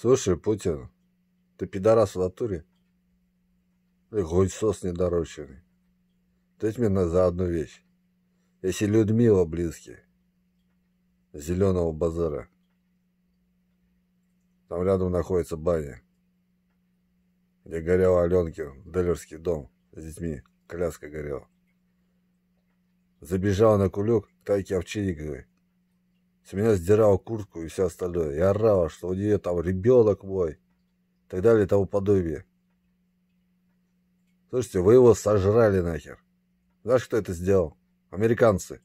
Слушай, Путин, ты пидорас в натуре? Ты гуйсос недорощенный. Ответь мне на, за одну вещь. Если Людмила близкий, зеленого базара, там рядом находится баня, где горел Аленкин, Деллерский дом с детьми, коляска горела. Забежал на кулек к Тайке Овчинниковой с меня сдирала куртку и все остальное. я орала, что у нее там ребенок мой. И так далее и тому подобие. Слушайте, вы его сожрали нахер. Знаешь, кто это сделал? Американцы.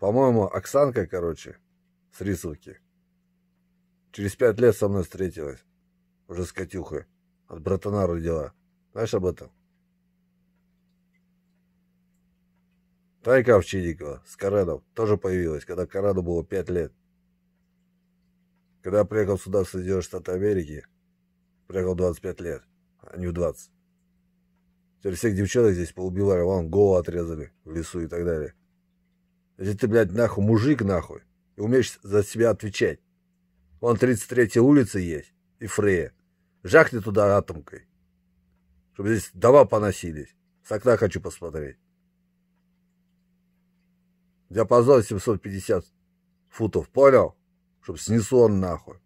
По-моему, Оксанка, короче, с рисовки. Через пять лет со мной встретилась. Уже с Катюхой. От братана родила. Знаешь об этом? Тайка Овчинникова с Карадов тоже появилась, когда Караду было пять лет. Когда приехал сюда в Соединенные Штаты Америки, приехал 25 лет, а не в 20. Теперь всех девчонок здесь поубивали, вон голову отрезали в лесу и так далее. Если ты, блядь, нахуй мужик, нахуй, и умеешь за себя отвечать. Вон 33-я улица есть, и Фрея. Жахни туда атомкой, чтобы здесь дава поносились. С окна хочу посмотреть. Диапазон 750 футов, понял? Чтоб снесу он нахуй.